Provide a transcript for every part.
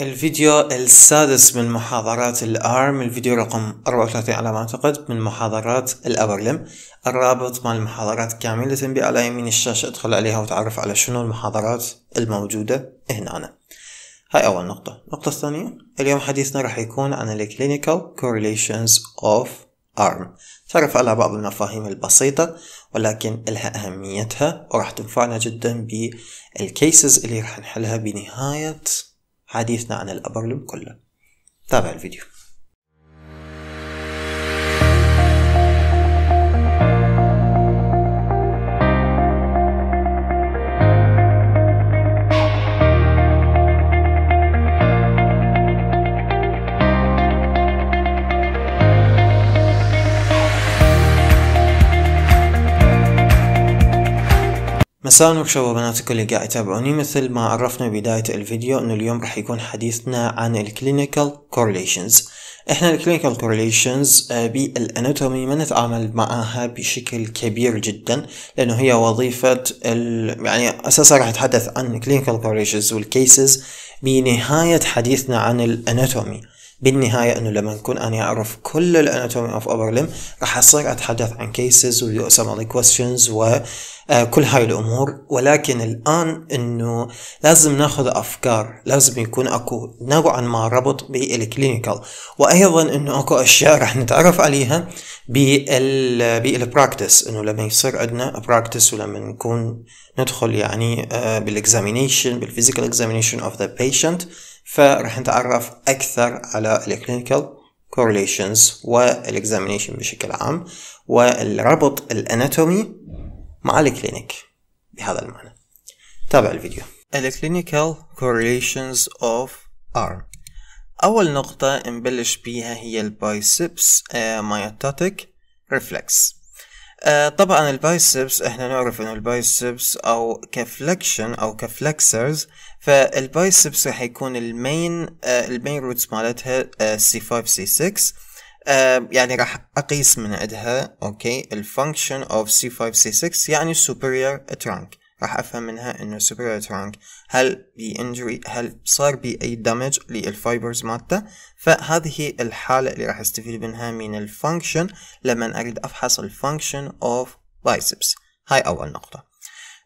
الفيديو السادس من محاضرات الارم الفيديو رقم 34 على ما اعتقد من محاضرات الابرلم الرابط مال المحاضرات كاملة على يمين الشاشة ادخل عليها وتعرف على شنو المحاضرات الموجودة هنا أنا. هاي أول نقطة النقطة الثانية اليوم حديثنا راح يكون عن ال Clinical Correlations of ARM تعرف على بعض المفاهيم البسيطة ولكن لها أهميتها وراح تنفعنا جدا بالكيسز اللي راح نحلها بنهاية حديثنا عن الأبرلم كله تابع الفيديو مساء الخير الكل اللي قاعد يتابعوني مثل ما عرفنا بداية الفيديو انه اليوم راح يكون حديثنا عن الكلينيكال كورليشنز احنا الكلينيكال كورليشنز بالاناتومي ما نتعامل معها بشكل كبير جدا لانه هي وظيفة يعني اساسا راح اتحدث عن كلينيكال كورليشنز والكيسز بنهاية حديثنا عن الاناتومي بالنهايه انه لما نكون اني اعرف كل الاناتومي اوف أوبر لم راح اصير اتحدث عن كيسز علي كويستشنز وكل آه، هاي الامور ولكن الان انه لازم ناخذ افكار لازم يكون اكو نوعا ما ربط بالكلينيكال وايضا انه اكو اشياء راح نتعرف عليها بال بالبراكتس انه لما يصير عندنا براكتس ولما نكون ندخل يعني بالاكزامينيشن بالفيزيكال اكزامينيشن اوف ذا بيشنت فرح نتعرف أكثر على الكلينيكال correlations والاكزامينيشن بشكل عام والربط الاناتومي مع الكلينيك بهذا المعنى تابع الفيديو الكلينيكال correlations of arm أول نقطة نبلش بيها هي البايسبس مايوتاتيك آه، آه، ريفلكس طبعا البايسبس احنا نعرف انه البايسبس او كفلكشن او كفلكسرز فالبايسبس راح يكون المين آه، المين روتس مالتها C5 آه، C6 آه، يعني راح اقيس من عندها اوكي الفانكشن اوف C5 C6 يعني superior trunk راح افهم منها انه superior trunk هل بي انجري هل صار بي اي دامج للفايبرز مالته فهذه الحالة اللي راح استفيد منها من الفانكشن لما اريد افحص الفانكشن اوف بايسبس هاي اول نقطة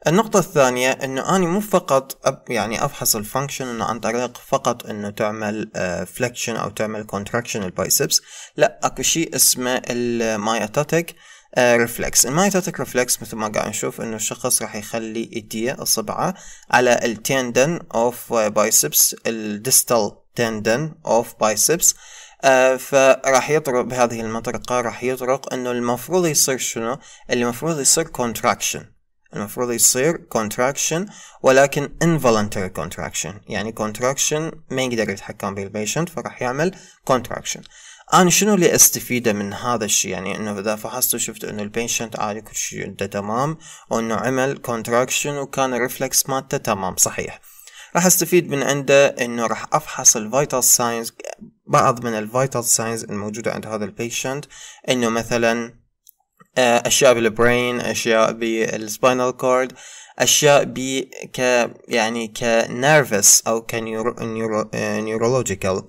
النقطة الثانية انه اني مو فقط يعني افحص الفانكشن انه عن طريق فقط انه تعمل فليكشن آه، او تعمل كونتراكشن البايسبس لا اكو شيء اسمه الماياتاتيك ريفلكس آه، المايتاتيك ريفلكس مثل ما قاعد نشوف انه الشخص راح يخلي ايديه اصبعه على التندن اوف بايسبس الديستال تندن اوف بايسبس آه فراح يطرق بهذه المطرقة راح يطرق انه المفروض يصير شنو اللي المفروض يصير كونتراكشن المفروض يصير contraction ولكن involuntary contraction يعني contraction ما يقدر يتحكم به البيشنت فراح يعمل contraction انا شنو اللي استفيده من هذا الشيء يعني انه اذا فحصت وشفت انه البيشنت عادي كل شيء عنده تمام وانه عمل كونتراكشن وكان الريفلكس مالته تمام صحيح راح استفيد من عنده انه راح افحص الفيتال ساينز بعض من الفيتال ساينز الموجودة عند هذا البيشنت انه مثلا آه، اشياء بالبرين اشياء بالسباينال كورد اشياء ب ك يعني كنيرفس او كنيورولوجيكال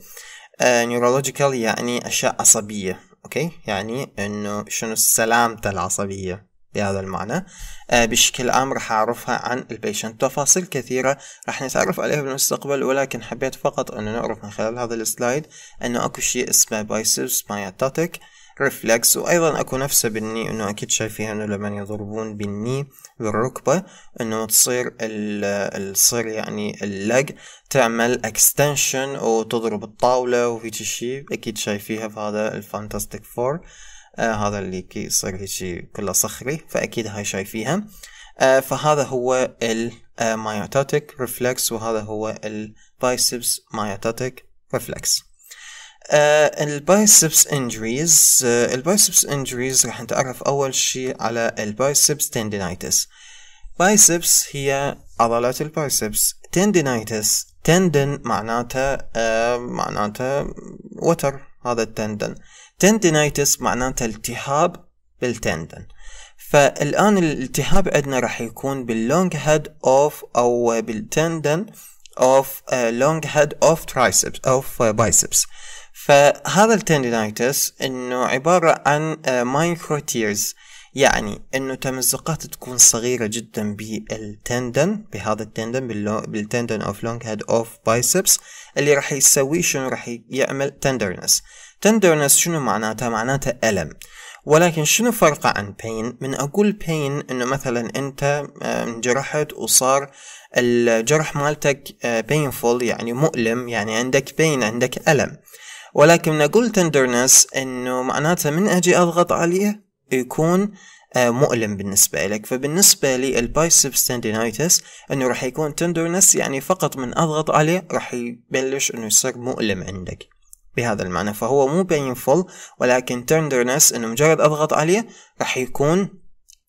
آه، نيورولوجيكال آه، يعني اشياء عصبيه اوكي يعني انه شنو سلامته العصبيه بهذا المعنى بشكل عام راح أعرفها عن البيشنت تفاصيل كثيرة راح نتعرف عليها بالمستقبل ولكن حبيت فقط أنه نعرف من خلال هذا السلايد أنه أكو شيء اسمه بايسبس مايتاتيك ريفلكس وايضا اكو نفسه بالني انه اكيد شايفيها انه لما يضربون بالني بالركبة انه تصير تصير يعني اللج تعمل اكستنشن وتضرب الطاولة وفي شيء اكيد شايفيها بهذا الفانتاستيك فور آه هذا اللي كي يصير هيك كله صخري فاكيد هاي شايفيها آه فهذا هو المايوتاتيك آه، ريفلكس وهذا هو البايسبس مايوتاتيك ريفلكس آه، البايسبس انجريز آه، البايسبس انجريز راح نتعرف اول شيء على البايسبس تندينايتس بايسبس هي عضلات البايسبس تندينايتس تندن معناتها آه معناتها وتر هذا التندن تندينايتس معناتها التهاب بالتندن فالآن الالتهاب عندنا راح يكون باللونج هيد اوف أو بالتندن اوف لونج هيد اوف ترايسبس اوف بايسبس فهذا التندينايتس انه عبارة عن مايكرو آه، تيرز يعني انه تمزقات تكون صغيرة جدا بالتندن بهذا التندن بالتندن اوف لونج هيد اوف بايسبس اللي راح يسويه شنو راح يعمل تندرنس تندرنس شنو معناتها معناتها الم ولكن شنو فرقه عن بين من اقول بين انه مثلا انت آه، انجرحت وصار الجرح مالتك بينفول آه، يعني مؤلم يعني عندك بين عندك الم ولكن نقول تندرنس انه معناته من اجي اضغط عليه يكون آه، مؤلم بالنسبة لك فبالنسبة البايسبس تندينايتس انه راح يكون تندرنس يعني فقط من اضغط عليه راح يبلش انه يصير مؤلم عندك بهذا المعنى فهو مو بينفول ولكن تندرنس انه مجرد اضغط عليه راح يكون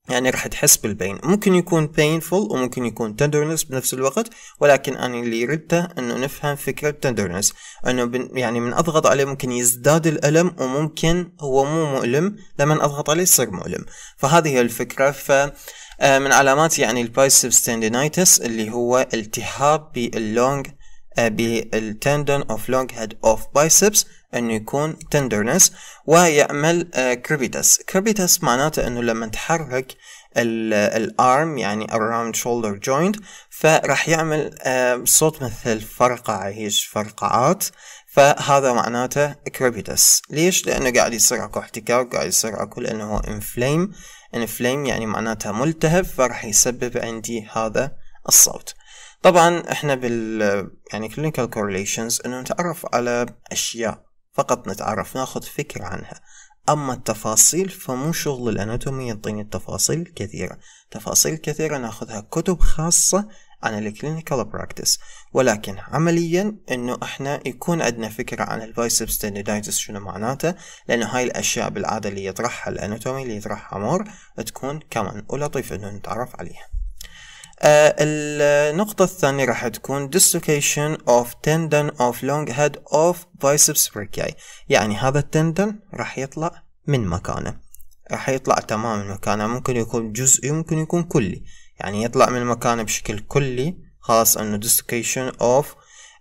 يعني راح تحس بالبين ممكن يكون painful وممكن يكون tenderness بنفس الوقت ولكن أنا اللي ردته أنه نفهم فكرة tenderness أنه يعني من أضغط عليه ممكن يزداد الألم وممكن هو مو مؤلم لما أضغط عليه يصير مؤلم فهذه هي الفكرة ف آه، من علامات يعني البايسب تندينيتس اللي هو التهاب باللونج بالتندن اوف لونج هيد اوف بايسبس انه يكون تندرنس ويعمل كربيتس آه، كربيتس معناته انه لما تحرك الارم يعني around شولدر جوينت فراح يعمل آه، صوت مثل فرقعة هيش فرقعات فهذا معناته كربيتس ليش لانه قاعد يصير اكو احتكاك قاعد يصير اكو لانه هو انفليم انفليم يعني معناته ملتهب فراح يسبب عندي هذا الصوت طبعا احنا بال يعني clinical correlations انه نتعرف على اشياء فقط نتعرف ناخذ فكرة عنها أما التفاصيل فمو شغل الأناتومي يعطيني التفاصيل الكثيرة تفاصيل كثيرة ناخذها كتب خاصة عن الكلينيكال براكتس ولكن عمليا انه احنا يكون عندنا فكرة عن البايسب ستندايتس شنو معناته لانه هاي الاشياء بالعادة اللي يطرحها الاناتومي اللي يطرحها مور تكون كمان ولطيف انه نتعرف عليها آه، النقطة الثانية راح تكون dislocation of tendon of long head of biceps brachii يعني هذا التندن راح يطلع من مكانه راح يطلع تمام من مكانه ممكن يكون جزئي ممكن يكون كلي يعني يطلع من مكانه بشكل كلي خاص انه dislocation of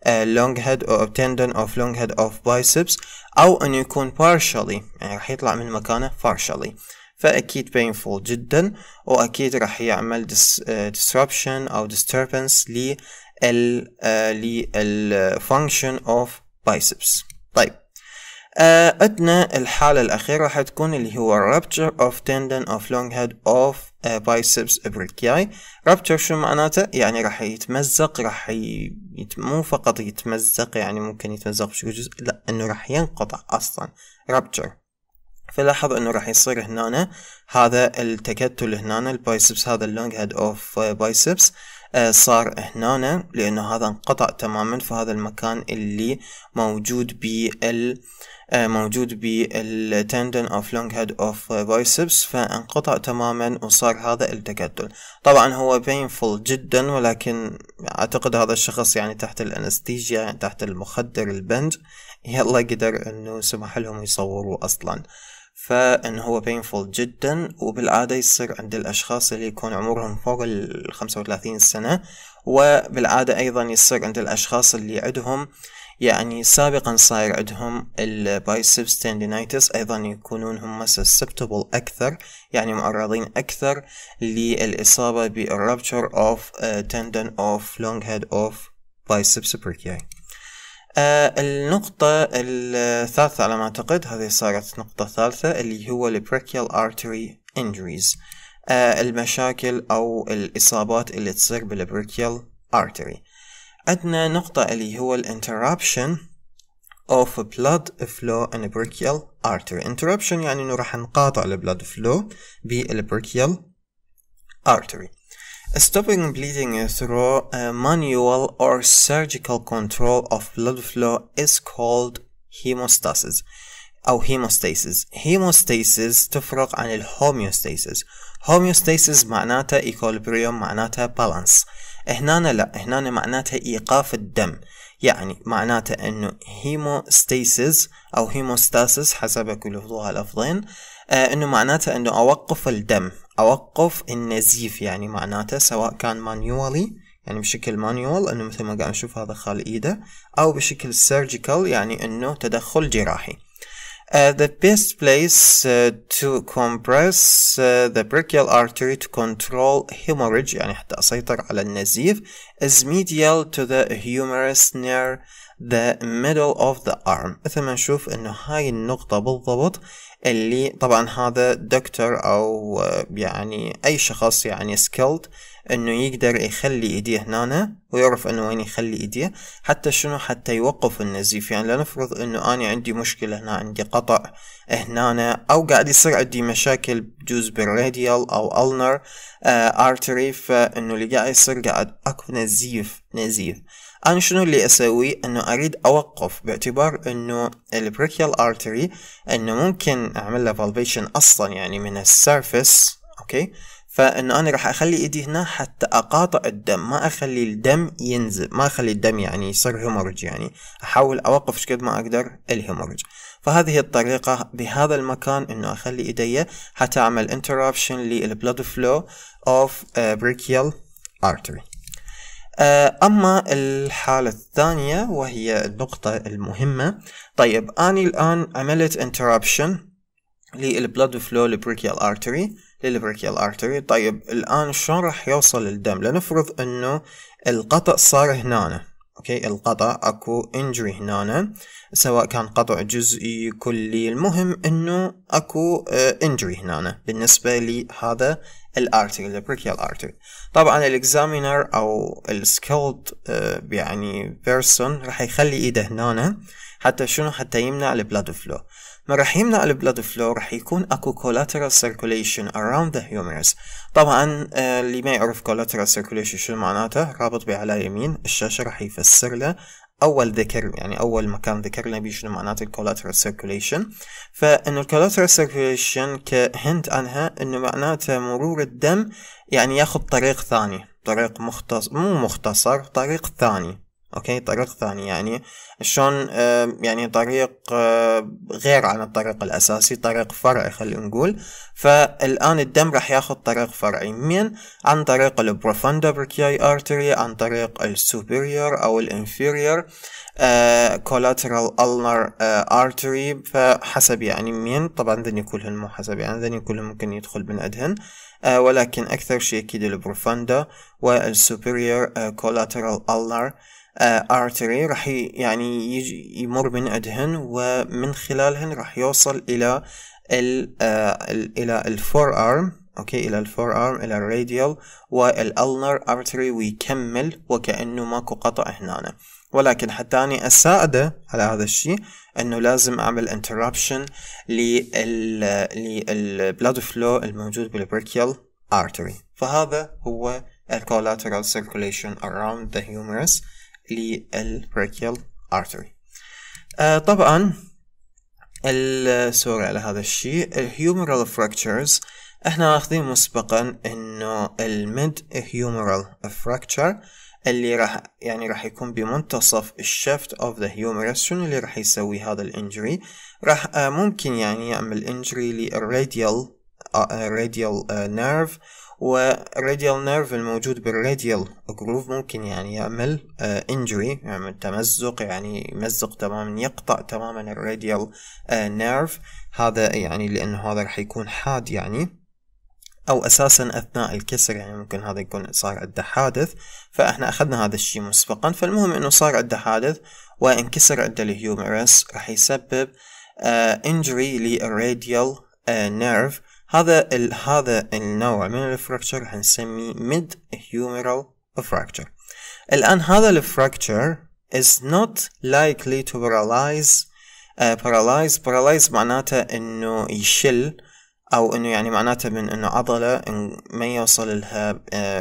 آه، long head or tendon of long head of biceps او انه يكون partially يعني راح يطلع من مكانه partially فأكيد painful جدا وأكيد راح يعمل dis, uh, disruption أو disturbance لل ال آه، لل function of biceps طيب عندنا آه، الحالة الأخيرة راح تكون اللي هو rupture of tendon of long head of biceps brachii rupture شو معناته يعني راح يتمزق راح يت... مو فقط يتمزق يعني ممكن يتمزق بشكل جزء لا انه راح ينقطع اصلا rupture فلاحظ انه راح يصير هنا هذا التكتل هنا البايسبس هذا اللونج هيد اوف بايسبس آه، صار هنا لانه هذا انقطع تماما في هذا المكان اللي موجود بال آه، موجود بالتندن اوف لونج هيد اوف بايسبس فانقطع تماما وصار هذا التكتل طبعا هو بينفول جدا ولكن اعتقد هذا الشخص يعني تحت الانستيجيا يعني تحت المخدر البنج يلا قدر انه سمح لهم يصوروا اصلا فإن هو painful جدا وبالعادة يصير عند الأشخاص اللي يكون عمرهم فوق ال 35 سنة وبالعادة أيضا يصير عند الأشخاص اللي عندهم يعني سابقا صاير عندهم البايسبس تندينيتس أيضا يكونون هم susceptible أكثر يعني معرضين أكثر للإصابة بالرابتشر of tendon of long head of biceps brachii آه النقطة الثالثة على ما أعتقد هذه صارت نقطة ثالثة اللي هو البريكيال artery injuries آه المشاكل أو الإصابات اللي تصير بالبريكيال artery عندنا نقطة اللي هو الانترابشن of blood flow in brachial artery interruption يعني انه راح نقاطع البلاد فلو بالبريكيال artery Stopping bleeding through a manual or surgical control of blood flow is called hemostasis أو hemostasis hemostasis تفرق عن الهوميوستاسيس homeostasis معناتها equilibrium معناتها balance هنا لا هنا معناتها إيقاف الدم يعني معناتها انه hemostasis او hemostasis حسب كل لفظها لفظين انه معناتها انه اوقف الدم اوقف النزيف يعني معناته سواء كان مانيوالي يعني بشكل مانيوال انه مثل ما قاعد نشوف هذا خال ايده او بشكل سيرجيكال يعني انه تدخل جراحي Uh, the best place uh, to compress uh, the brachial artery to control hemorrhage يعني حتى أسيطر على النزيف is medial to the humerus near the middle of the arm مثل ما نشوف أنه هاي النقطة بالضبط اللي طبعا هذا دكتور او آه، يعني اي شخص يعني سكيلد انه يقدر يخلي ايديه هنا ويعرف انه وين يخلي ايديه حتى شنو حتى يوقف النزيف يعني لنفرض انه انا عندي مشكلة هنا عندي قطع هنا او قاعد يصير عندي مشاكل بجوز بالراديال او النر ارتري آه، فانه اللي قاعد يصير قاعد اكو نزيف نزيف انا شنو اللي اسوي انه اريد اوقف باعتبار انه البريكيال ارتري انه ممكن اعمل له فالفيشن اصلا يعني من السيرفس اوكي فانه انا راح اخلي ايدي هنا حتى اقاطع الدم ما اخلي الدم ينزل ما اخلي الدم يعني يصير هيمورج يعني احاول اوقف شقد ما اقدر الهيمورج فهذه الطريقة بهذا المكان انه اخلي ايدي حتى اعمل interruption للبلود فلو اوف بريكيال artery آه، أما الحالة الثانية وهي النقطة المهمة طيب أنا الآن عملت interruption للبلود flow للبريكيال artery للبريكيال artery طيب الآن شلون راح يوصل الدم لنفرض أنه القطع صار هنا اوكي القطع اكو انجري هنا سواء كان قطع جزئي كلي المهم انه اكو انجري آه، هنا بالنسبة لهذا الارتكل البريكيال ارتكل طبعا الاكزامينر او السكيلد آه، يعني بيرسون راح يخلي ايده هنا حتى شنو حتى يمنع البلاد فلو ما راح يمنع البلاد فلو راح يكون اكو collateral circulation around the humerus طبعا آه، اللي ما يعرف collateral circulation شنو معناته رابط بي على يمين الشاشة راح يفسر له اول ذكر يعني اول مكان ذكرنا به شنو معنات الكولاترال سيركوليشن فانه الكولاترال سيركوليشن كهنت عنها انه معناته مرور الدم يعني ياخذ طريق ثاني طريق مختص مو مختصر طريق ثاني اوكي طريق ثاني يعني شلون آه، يعني طريق آه، غير عن الطريق الاساسي طريق فرعي خلينا نقول فالان الدم راح ياخذ طريق فرعي من عن طريق البروفوندا بركياي ارتري عن طريق السوبيريور او الانفيريور كولاترال النر ارتري فحسب يعني مين طبعا ذني كلهم مو حسب يعني ذني كلهم ممكن يدخل من ادهن uh, آه، ولكن اكثر شيء اكيد البروفوندا والسوبيريور كولاترال النر آه، ارتري راح يعني يجي يمر من عندهن ومن خلالهن راح يوصل الى ال آه، الى الفور ارم اوكي الى الفور ارم الى الراديال والالنر ارتري ويكمل وكانه ماكو قطع هنا ولكن حتى اني اساعده على هذا الشيء انه لازم اعمل انتربشن للبلاد فلو الموجود بالبريكيال ارتري فهذا هو الكولاترال circulation around the humerus للبريكيال ارتري آه، طبعا السوري على هذا الشيء الهيومرال فراكتشرز احنا اخذين مسبقا انه الميد هيومرال فراكتشر اللي راح يعني راح يكون بمنتصف الشفت اوف ذا هيومرس شنو اللي راح يسوي هذا الانجري راح آه، ممكن يعني يعمل انجري للراديال راديال نيرف والراديال نيرف الموجود بالراديال جروف ممكن يعني يعمل انجري آه، يعمل يعني تمزق يعني يمزق تماما يقطع تماما الراديال آه، نيرف هذا يعني لأنه هذا راح يكون حاد يعني او اساسا اثناء الكسر يعني ممكن هذا يكون صار عنده حادث فاحنا اخذنا هذا الشيء مسبقا فالمهم انه صار عنده حادث وانكسر عند الهيومرس راح يسبب انجري للراديال نيرف هذا ال هذا النوع من الفراكتشر هنسميه mid humeral fracture الآن هذا الفراكتشر is not likely to paralyze uh, paralyze paralyze معناته انه يشل او انه يعني معناته من انه عضلة ما يوصل لها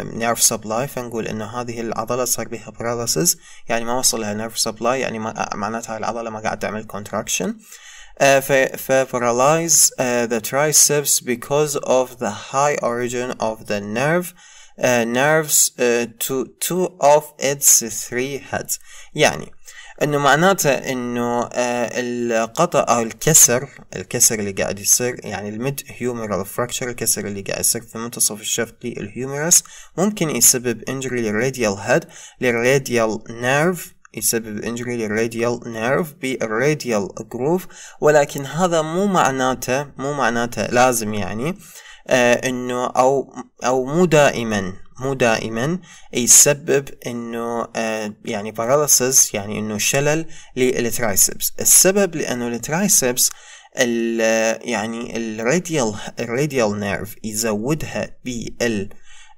نيرف آه، سبلاي فنقول انه هذه العضلة صار بها paralysis يعني ما وصل لها نيرف سبلاي يعني آه، معناتها العضلة ما قاعده تعمل contraction uh, favorize uh, the triceps because of the high origin of the nerve uh, nerves to two of its three heads يعني انه معناته انه القطع او الكسر الكسر اللي قاعد يصير يعني الميد هيومرال فراكشر الكسر اللي قاعد يصير في منتصف الشفقي الهيومرس ممكن يسبب injury radial head للراديال نيرف يسبب انجري للراديال نيرف بالراديال جروف ولكن هذا مو معناته مو معناته لازم يعني آه انه او او مو دائما مو دائما يسبب انه آه يعني باراليسيس يعني انه شلل للترايسبس السبب لانه الترايسبس ال يعني الراديال الراديال نيرف يزودها بال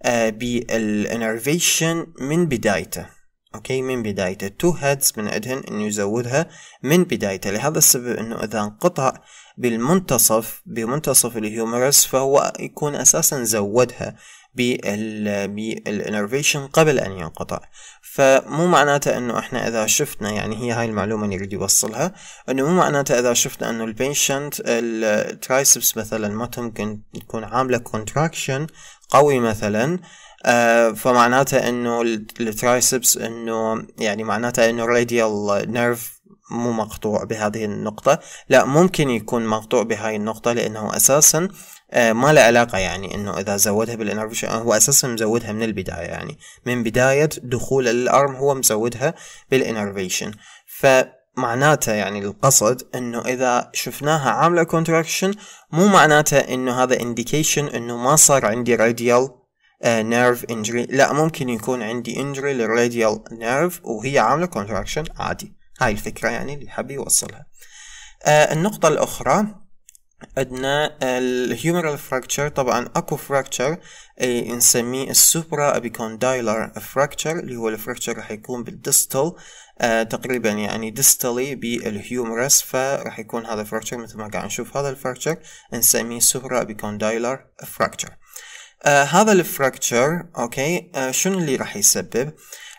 آه بالانرفيشن من بدايته اوكي من بدايته تو هيدز من عندهن انه يزودها من بدايته لهذا السبب انه اذا انقطع بالمنتصف بمنتصف الهيومرس فهو يكون اساسا زودها بالانرفيشن قبل ان ينقطع فمو معناته انه احنا اذا شفنا يعني هي هاي المعلومه اللي يريد يوصلها انه مو معناته اذا شفنا انه البيشنت الترايسبس مثلا ما تمكن تكون عامله كونتراكشن قوي مثلا آه فمعناته انه الترايسبس انه يعني معناته انه الراديال نيرف مو مقطوع بهذه النقطة لا ممكن يكون مقطوع بهاي النقطة لأنه أساسا آه ما له علاقة يعني أنه إذا زودها بالانرفيشن هو أساسا مزودها من البداية يعني من بداية دخول الأرم هو مزودها بالانرفيشن ف معناته يعني القصد انه اذا شفناها عامله كونتراكشن مو معناته انه هذا انديكيشن انه ما صار عندي راديال نيرف آه، انجري لا ممكن يكون عندي انجري للراديال نيرف وهي عامله كونتراكشن عادي هاي الفكره يعني اللي حبي يوصلها آه النقطه الاخرى عندنا آه، الهيومرال فراكتشر طبعا اكو فراكتشر آه، نسميه السوبرا ابيكوندايلر فراكتشر اللي هو الفراكتشر راح يكون بالدستل آه تقريبا يعني ديستالي بالهيومرس فراح يكون هذا فراكتشر مثل ما قاعد نشوف هذا الفراكتشر نسميه سوبرا ابيكوندايلر فراكتشر آه هذا الفراكتشر اوكي آه شنو اللي راح يسبب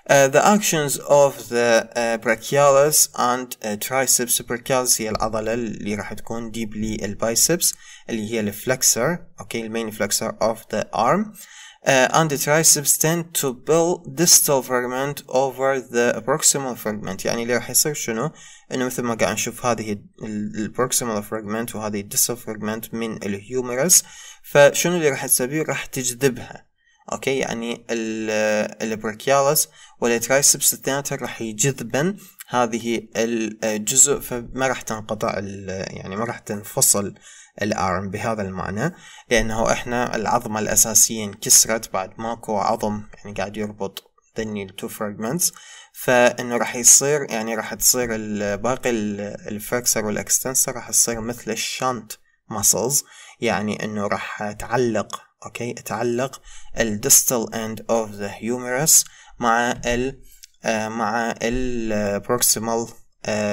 Uh, the actions of the uh, brachialis and uh, triceps brachialis هي العضلة اللي راح تكون deep للبايسبس اللي هي الفلexor okay the main flexor of the arm uh, and the triceps tend to pull distal fragment over the proximal fragment يعني اللي راح يصير شنو انه مثل ما قاعد نشوف هذه ال proximal fragment وهذه distal fragment من الهيومرس humerus. فشنو اللي راح تسويه راح تجذبها اوكي يعني البركيالس والترايسبس الاثنيناتهم راح يجذبن هذه الجزء فما راح تنقطع يعني ما راح تنفصل الارم بهذا المعنى لانه احنا العظمه الاساسيه انكسرت بعد ماكو عظم يعني قاعد يربط ذني التو فراجمنتس فانه راح يصير يعني راح تصير باقي الفركسر والاكستنسر راح تصير مثل الشانت ماسلز يعني انه راح اتعلق اوكي اتعلق الدستال end of the humerus مع ال مع ال proximal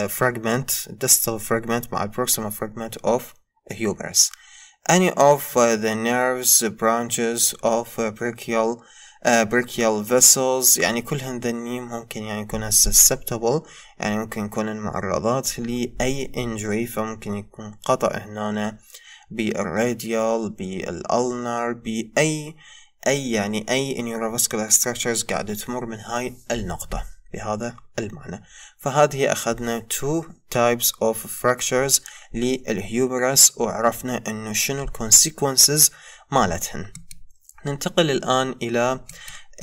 fragment distal fragment مع proximal fragment of humerus any of the nerves branches of brachial brachial vessels يعني كل هذني ممكن يعني يكون susceptible يعني ممكن يكون معرضات لأي injury فممكن يكون قطع هنا بالراديال بالالنر باي اي يعني اي neurovascular structures قاعدة تمر من هاي النقطة بهذا المعنى فهذه أخذنا two types of fractures للهيوبرس وعرفنا أنه شنو الكونسيكونسز consequences مالتهن ننتقل الآن إلى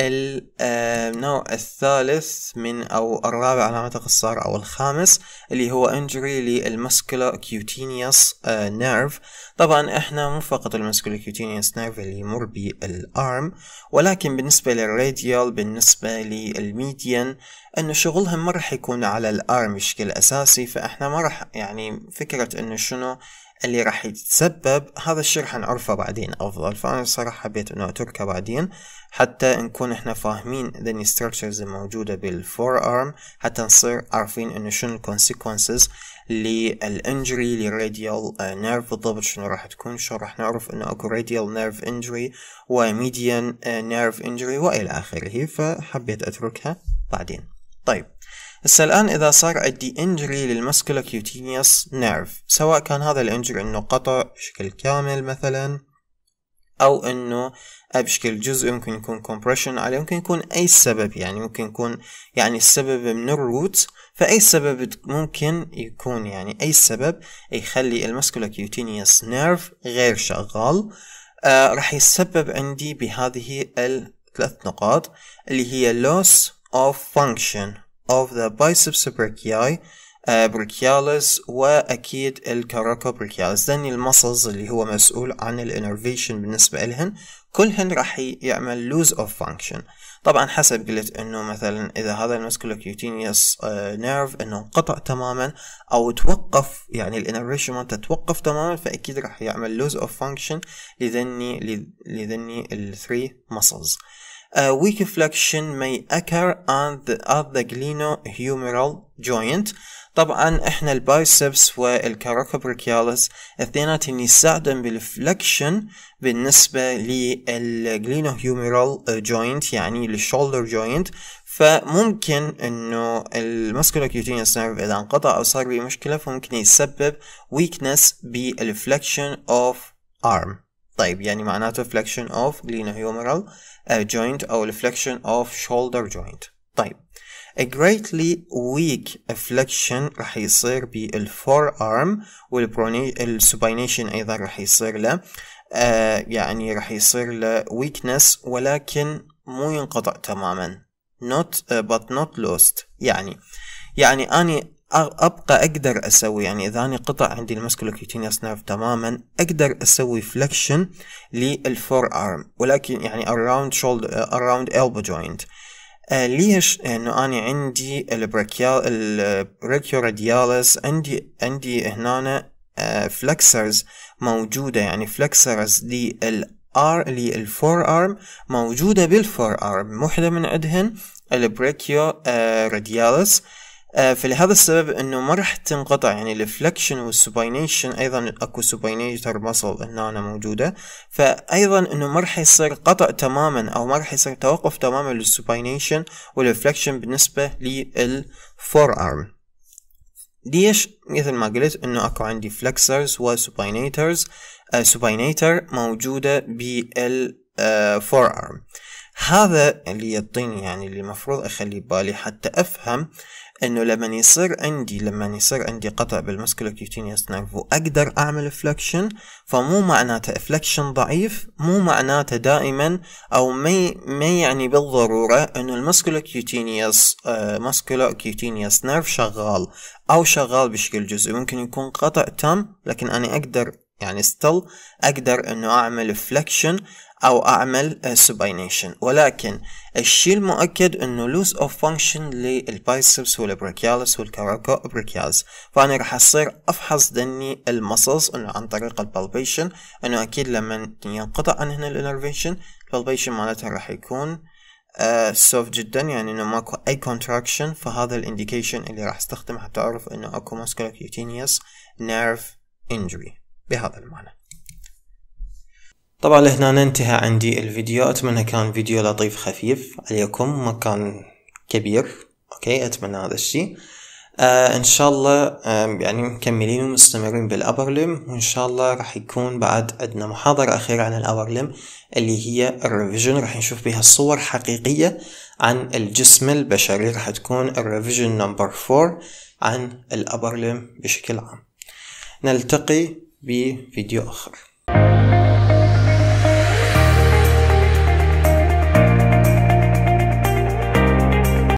النوع آه، الثالث من أو الرابع على ما أعتقد أو الخامس اللي هو انجري للمسكولار كيوتينيوس نيرف طبعا احنا مو فقط المسكولار كيوتينيوس نيرف اللي يمر بالأرم ولكن بالنسبة للراديال بالنسبة للميديان انه شغلهم ما راح يكون على الارم بشكل اساسي فاحنا ما راح يعني فكرة انه شنو اللي راح يتسبب هذا الشي راح نعرفه بعدين افضل فانا صراحة حبيت انه اتركه بعدين حتى نكون احنا فاهمين ذني structures الموجودة بالفور ارم حتى نصير عارفين انه شنو الكونسيكونسز للانجري للراديال نيرف بالضبط شنو راح تكون شو راح نعرف انه اكو راديال نيرف انجري وميديان نيرف انجري والى اخره فحبيت اتركها بعدين طيب هسا الآن إذا صار عندي انجري للمسكولر كيوتينيوس نيرف سواء كان هذا الانجري إنه قطع بشكل كامل مثلا أو إنه بشكل جزء ممكن يكون compression عليه ممكن يكون أي سبب يعني ممكن يكون يعني السبب من الروت فأي سبب ممكن يكون يعني أي سبب يخلي المسكولر كيوتينيوس نيرف غير شغال آه راح يسبب عندي بهذه الثلاث نقاط اللي هي loss of function of the biceps brachii آه، brachialis واكيد الكاراكا بريكيالس دان المسلز اللي هو مسؤول عن الانرفيشن بالنسبه لهن كلهن راح يعمل لوز اوف فانكشن طبعا حسب قلت انه مثلا اذا هذا المسكولوكيوتينيوس نيرف آه، انه انقطع تماما او توقف يعني الانرفيشن مالته توقف تماما فاكيد راح يعمل لوز اوف فانكشن لذني لذني الثري مسلز a weak flexion may occur on the, of the glenohumeral joint طبعا احنا البايسبس والكاروكوبريكيالس اثنيناتهم يساعدن بالفلكشن بالنسبة للجلينوهيوميرال جوينت يعني للشولدر جوينت فممكن انه المسكولار كيوتينيوس نيرف اذا انقطع او صار بيه مشكلة فممكن يسبب weakness بالفلكشن اوف arm طيب يعني معناته flexion of glenohumeral آه، joint او flexion of shoulder joint طيب A greatly weak flexion راح يصير بالفور arm والسباينيشن ايضا راح يصير له آه، يعني راح يصير له weakness ولكن مو ينقطع تماما not uh, but not lost يعني يعني اني ابقى اقدر اسوي يعني اذا انا قطع عندي المسكولوكيتينيوس نيرف تماما اقدر اسوي فلكشن للفور ارم ولكن يعني اراوند شولد اراوند البو جوينت ليش؟ لانه انا عندي البريكيال البريكيوراديالس عندي عندي هنا فلكسرز آه، موجوده يعني فلكسرز للار للفور ارم موجوده بالفور ارم وحده من عندهن البريكيو راديالس uh, آه، فلهذا السبب انه ما راح تنقطع يعني الفلكشن والسوباينيشن ايضا اكو سوباينيتر مسل هنا موجودة فايضا انه ما راح يصير قطع تماما او ما راح يصير توقف تماما للسوباينيشن والفلكشن بالنسبة للفور ارم ليش مثل ما قلت انه اكو عندي فلكسرز وسوباينيترز سوباينيتر موجودة بالفور ارم آه، هذا اللي يعطيني يعني اللي المفروض اخلي ببالي حتى افهم انه لما يصير عندي لما يصير عندي قطع بالمسكولو كيوتينيوس نيرف واقدر اعمل فلكشن فمو معناته فلكشن ضعيف مو معناته دائما او ما ما يعني بالضروره انه المسكولو كيوتينيوس آه مسكولو كيوتينيوس نيرف شغال او شغال بشكل جزئي ممكن يكون قطع تام لكن انا اقدر يعني ستيل اقدر انه اعمل فلكشن أو أعمل سباينيشن ولكن الشيء المؤكد أنه لوس أوف فانكشن للبايسبس والبريكيالس بريكيالس فأنا راح أصير أفحص دني المسلز أنه عن طريق البالبيشن أنه أكيد لما ينقطع عن هنا الانرفيشن البالبيشن مالتها راح يكون سوف آه، uh, جدا يعني انه ماكو اي كونتراكشن فهذا الانديكيشن اللي راح استخدمه حتى اعرف انه اكو ماسكولار كيوتينيوس نيرف انجري بهذا المعنى طبعا لهنا ننتهى عندي الفيديو اتمنى كان فيديو لطيف خفيف عليكم ما كان كبير اوكي اتمنى هذا الشيء آه ان شاء الله آه يعني مكملين ومستمرين بالابرلم وان شاء الله راح يكون بعد عندنا محاضرة اخيرة عن الابرلم اللي هي الريفيجن راح نشوف بها صور حقيقية عن الجسم البشري راح تكون الريفيجن نمبر 4 عن الابرلم بشكل عام نلتقي بفيديو اخر